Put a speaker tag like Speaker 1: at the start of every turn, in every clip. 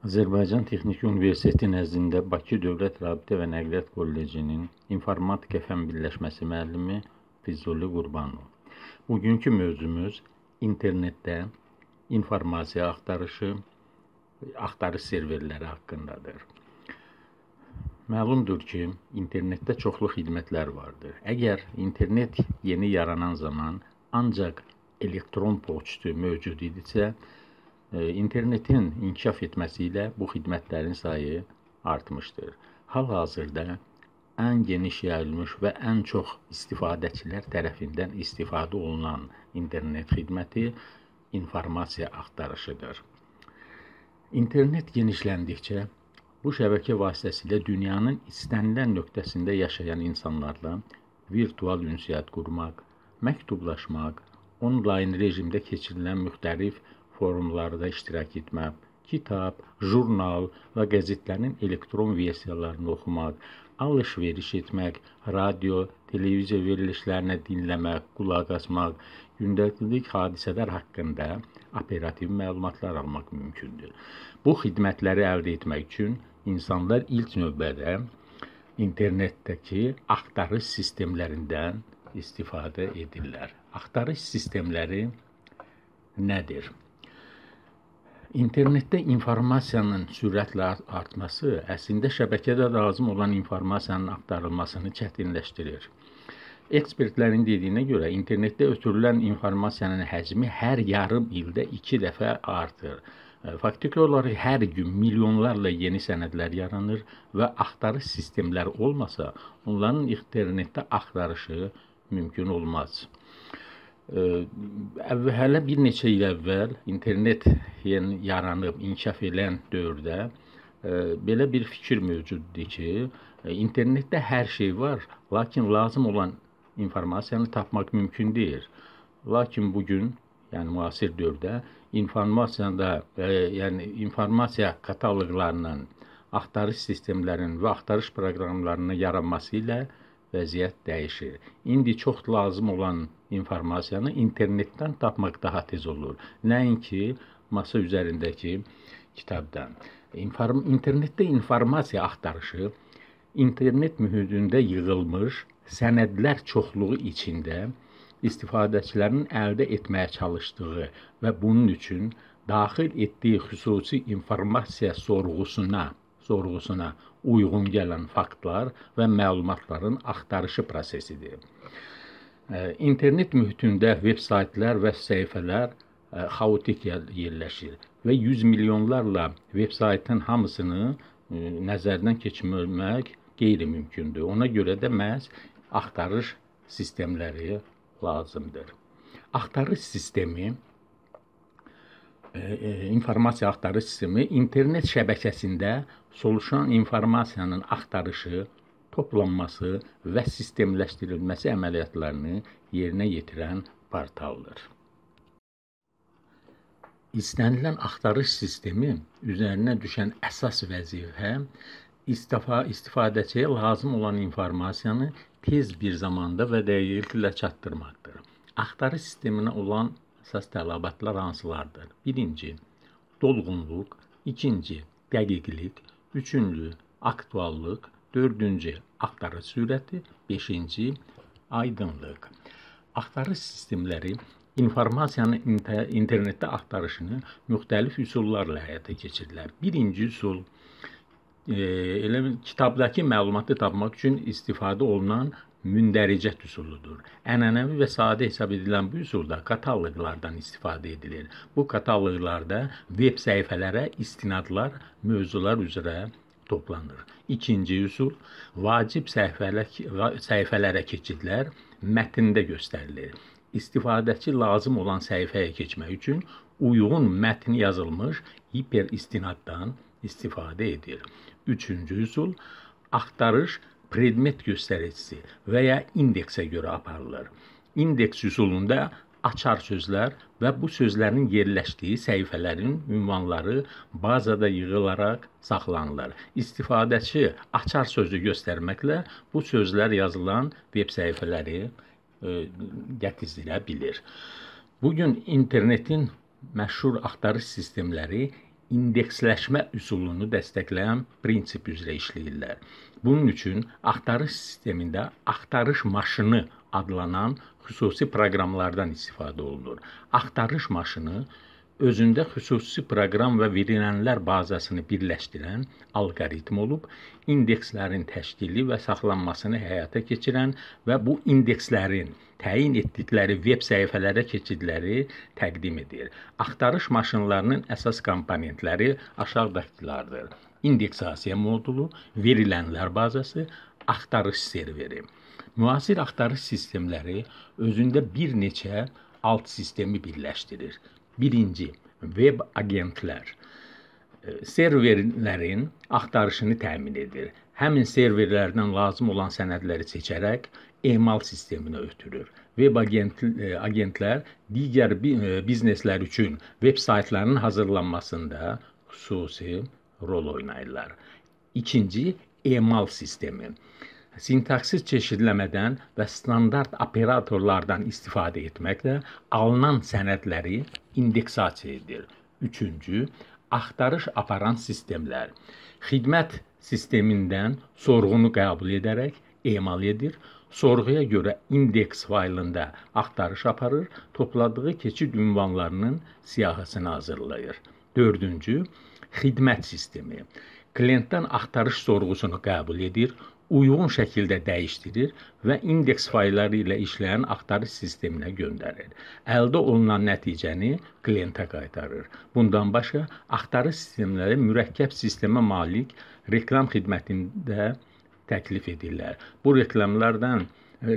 Speaker 1: Azərbaycan Texniki Universiteti nəzdində Bakı Dövlət Rabitə və Nəqliyyat Kollecinin İnformatika Fənn Birləşməsi müəllimi Füzuli Qurbanov. Bugünkü mövzumuz internetdə informasiya axtarışı, axtarış serverləri haqqındadır. Məlumdur ki, internetdə çoxlu xidmətlər vardır. Əgər internet yeni yaranan zaman ancaq elektron poçtu mövcud idisə, E, internetin inkişaf etməsi ilə bu xidmətlərin sayı artmışdır. Hal-hazırda ən geniş yayılmış və ən çox istifadəçilər tərəfindən istifadə olunan internet xidməti informasiya axtarışıdır. İnternet genişləndikcə bu şəbəkə vasitəsilə dünyanın istənilən nöqtəsində yaşayan insanlarla virtual ünsiyyət qurmaq, məktublaşmaq, onlayn rejimdə keçirilən müxtəlif forumlarda iştirak etmək, kitab, jurnal və qəzetlərin elektron versiyalarını oxumaq, alış-veriş etmək, radio, televiziya verilişlərini dinləmək, qulaq asmaq, gündəlik hadisələr haqqında operativ məlumatlar almaq mümkündür. Bu xidmətləri əldə etmək üçün insanlar ilk növbədə internetdəki axtarış sistemlərindən istifadə edirlər. Axtarış sistemləri nədir? İnternetdə informasiyanın sürətlə artması əslində şəbəkədə lazım olan informasiyanın axtarılmasını çətinləşdirir. Ekspertlərin dediyinə görə internetdə ötürülən informasiyanın həcmi hər yarım ildə 2 dəfə artır. E, faktiki olaraq hər gün milyonlarla yeni sənədlər yaranır və axtarış sistemləri olmasa, onların internetdə axtarışı mümkün olmaz. Əvvələ bir neçə il əvvəl internet yəni yaranıb inkişaf edən dövrdə ə, e, belə bir fikir mövcud idi ki, e, internetdə hər şey var, lakin lazım olan informasiyanı tapmaq mümkün deyil. Lakin bu gün, yəni müasir dövrdə informasiyada, ə, e, yəni informasiya kataloqlarının, axtarış sistemlərinin və axtarış proqramlarının yaranması ilə vəziyyət dəyişir. İndi çox lazım olan informasiyanı internetdən tapmaq daha tez olur. Nəinki masa üzərindəki kitabdan. İnform internetdə informasiya axtarışı internet mühitində yığılmış sənədlər çoxluğu içində istifadəçilərin əldə etməyə çalışdığı və bunun üçün daxil etdiyi xüsusi informasiya sorğusuna sorğusuna uyğun gələn faktlar və məlumatların axtarışı prosesidir. İnternet mühitində veb-saytlar və səhifələr xaotik yerləşir və 100 milyonlarla veb-saytın hamısını nəzərdən keçirmək qeyri-mümkündür. Ona görə də məhz axtarış sistemləri lazımdır. Axtarış sistemi E, e, informasiya axtarış sistemi internet şəbəkəsində soruşulan informasiyanın axtarışı, toplanması və sistemləşdirilməsi əməliyyatlarını yerinə yetirən portaldır. İstənilən axtarış sistemi üzərinə düşən əsas vəzifə istifa istifadəçiyə lazım olan informasiyanı tez bir zamanda və dəqiqliklə çatdırmaqdır. Axtarış sisteminə olan əsas tələbatlar hansılardır? Birinci, dolğunluq, ikinci, dəqiqlik, üçüncü, aktuallıq, dördüncü, axtarış sürəti, beşinci, aydınlıq. Axtarış sistemləri informasiyanın inter internetdə axtarışını müxtəlif üsullarla həyata keçirirlər. Birinci üsul e, elə kitabdakı məlumatı tapmaq üçün istifadə olunan mündəricət üsuludur. Ənənəvi və sadə hesab edilən bu üsulda kataloqlardan istifadə edilir. Bu kataloqlarda veb səhifələrə istinadlar mövzular üzrə toplanır. İkinci üsul vacib səhifələrə səhifələrə keçidlər mətndə göstərilir. İstifadəçi lazım olan səhifəyə keçmək üçün uyğun mətni yazılmış hiperistinaddan istifadə edir. Üçüncü üsul axtarış predmet göstəricisi və ya indeksə görə aparılır. İndeks üsulunda açar sözlər və bu sözlərin yerləşdiyi səhifələrin ünvanları bazada yığılaraq saxlanılır. İstifadəçi açar sözü göstərməklə bu sözlər yazılan veb səhifələri e, gətizdirə bilir. Bu gün internetin məşhur axtarış sistemləri indeksləşmə üsulunu dəstəkləyən prinsip üzrə işləyirlər. Bunun üçün axtarış sistemində axtarış maşını adlanan xüsusi proqramlardan istifadə olunur. Axtarış maşını özündə xüsusi proqram və verilənlər bazasını birləşdirən alqoritm olub, indekslərin təşkili və saxlanmasını həyata keçirən və bu indekslərin təyin etdikləri veb səhifələrə keçidləri təqdim edir. Axtarış maşınlarının əsas komponentləri aşağıdakılardır: indeksasiya modulu, verilənlər bazası, axtarış serveri. Müasir axtarış sistemləri özündə bir neçə alt sistemi birləşdirir. Birinci, veb agentlər serverlərin axtarışını təmin edir. Həmin serverlərdən lazım olan sənədləri seçərək emal sisteminə ötürür. Veb agent, agentlər digər bizneslər üçün veb saytlarının hazırlanmasında xüsusi rol oynayırlar. İkinci, emal sistemi. E, sintaksiz çeşidləmədən və standart operatorlardan istifadə etməklə alınan sənədləri indeksasiya edir. 3-cü axtarış aparan sistemlər xidmət sistemindən sorğunu qəbul edərək emal edir. Sorğuya görə indeks faylında axtarış aparır, topladığı keçid ünvanlarının siyahısını hazırlayır. 4-cü xidmət sistemi klientdən axtarış sorğusunu qəbul edir, uyğun şəkildə dəyişdirir və indeks faylları ilə işləyən axtarış sisteminə göndərir. Əldə olunan nəticəni klientə qaytarır. Bundan başqa axtarış sistemləri mürəkkəb sistemə malik reklam xidmətində təklif edirlər. Bu reklamlardan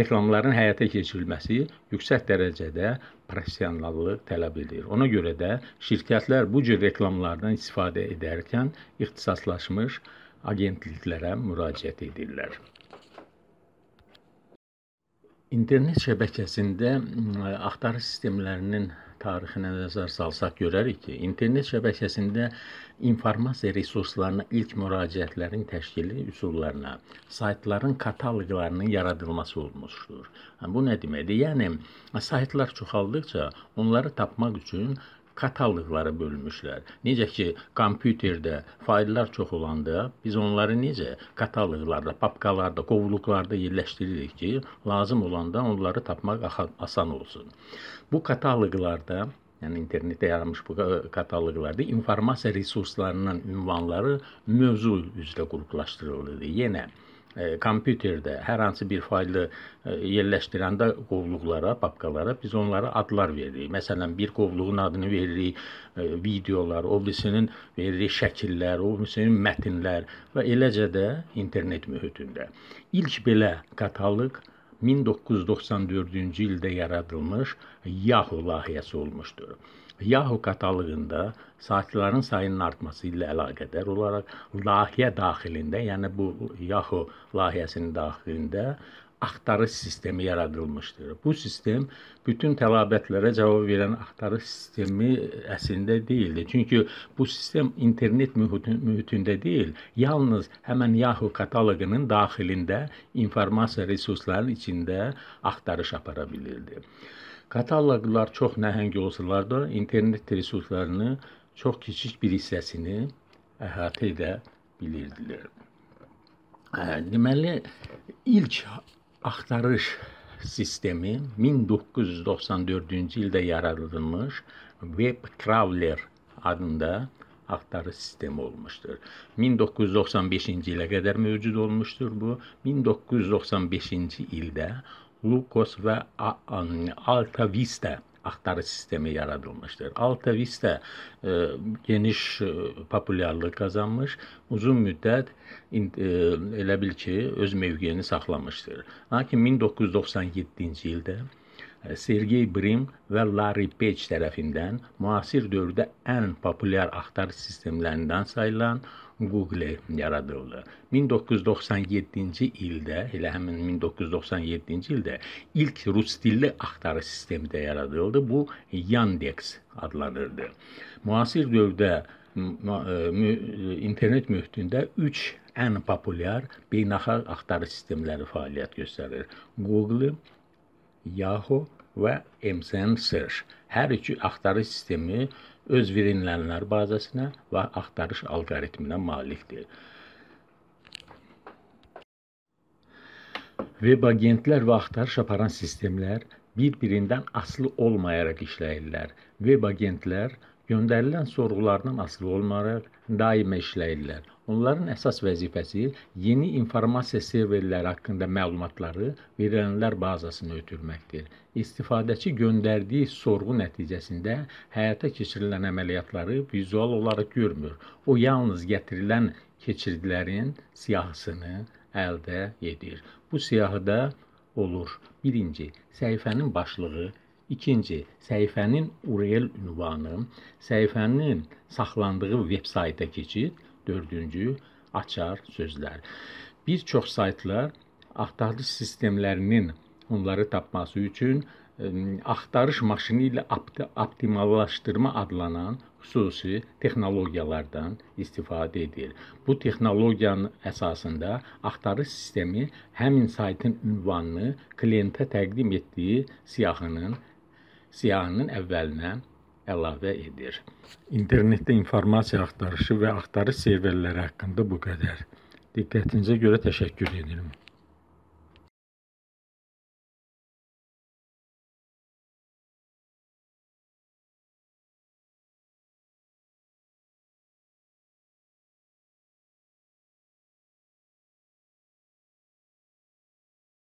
Speaker 1: reklamların həyata keçirilməsi yüksək dərəcədə professionallıq tələb edir. Ona görə də şirkətlər bu cür reklamlardan istifadə edərkən ixtisaslaşmış agentliklərə müraciət edirlər. İnternet şəbəkəsində axtarış sistemlərinin tarixinə nəzər salsaq görərik ki, internet şəbəkəsində informasiya resurslarına ilk müraciətlərin təşkili üsullarına, saytların kataloqlarının yaradılması olmuşdur. Bu nə deməkdir? Yəni saytlar çoxaldıqca onları tapmaq üçün kataloglara bölmüşlər. Necə ki, kompüterdə fayllar çox olanda biz onları necə kataloglarda, papkalarda, qovluqlarda yerləşdiririk ki, lazım olanda onları tapmaq asan olsun. Bu kataloglarda yəni internetdə yaranmış bu kataloqlarda informasiya resurslarından ünvanları mövzu üzrə qruplaşdırılır. Yenə E, kompüterdə hər hansı bir faylı e, yerləşdirəndə qovluqlara, papkalara biz onlara adlar veririk. Məsələn, bir qovluğun adını veririk, e, videolar, o birisinin veririk şəkillər, o birisinin mətnlər və eləcə də internet mühitində. İlk belə kataloq 1994-cü ildə yaradılmış Yahoo layihəsi olmuşdur yaxud katalığında saatçıların sayının artması ilə əlaqədar olaraq layihə daxilində, yəni bu yaxu layihəsinin daxilində axtarış sistemi yaradılmışdır. Bu sistem bütün tələbətlərə cavab verən axtarış sistemi əslində deyildi. Çünki bu sistem internet mühitində deyil, yalnız həmin Yahoo kataloqunun daxilində informasiya resurslarının içində axtarış apara bilirdi. Kataloglar çox nəhəng olsalar da, internet resurslarını çox kiçik bir hissəsini əhatə edə bilirdilər. Hə, deməli, ilk axtarış sistemi 1994-cü ildə yaradılmış web crawler adında axtarış sistemi olmuşdur. 1995-ci ilə qədər mövcud olmuşdur bu. 1995-ci ildə Lukos və Alta Vista axtarış sistemi yaradılmışdır. Alta Vista e, geniş e, populyarlıq qazanmış, uzun müddət e, elə bil ki, öz mövqeyini saxlamışdır. Lakin 1997-ci ildə Sergey Brin və Larry Page tərəfindən müasir dövrdə ən populyar axtarış sistemlərindən sayılan Google yaradıldı. 1997-ci ildə, elə həmin 1997-ci ildə ilk rus dilli axtarış sistemi də yaradıldı. Bu Yandex adlanırdı. Müasir dövrdə e, e, internet mühitində 3 ən populyar beynəlxalq axtarış sistemləri fəaliyyət göstərir. Google, Yahoo və MSN Search hər üçü axtarış sistemi öz verilənlər bazasına və axtarış alqoritminə malikdir. Veb agentlər və axtarış aparan sistemlər bir-birindən asılı olmayaraq işləyirlər. Veb agentlər göndərilən sorğulardan asılı olmayaraq daimi işləyirlər. Onların əsas vəzifəsi yeni informasiya serverləri haqqında məlumatları verilənlər bazasına ötürməkdir. İstifadəçi göndərdiyi sorğu nəticəsində həyata keçirilən əməliyyatları vizual olaraq görmür. O yalnız gətirilən keçirdiklərin siyahısını əldə edir. Bu siyahıda olur. 1. Səhifənin başlığı İkinci, səhifənin URL ünvanı, səhifənin saxlandığı veb saytə keçid. Dördüncü, açar sözlər. Bir çox saytlar axtarış sistemlərinin onları tapması üçün axtarış maşını ilə optimallaşdırma adlanan xüsusi texnologiyalardan istifadə edir. Bu texnologiyanın əsasında axtarış sistemi həmin saytın ünvanını klientə təqdim etdiyi siyahının siyahının əvvəlinə əlavə edir. İnternetdə informasiya axtarışı və axtarış serverləri haqqında bu qədər. Diqqətinizə görə təşəkkür edirəm.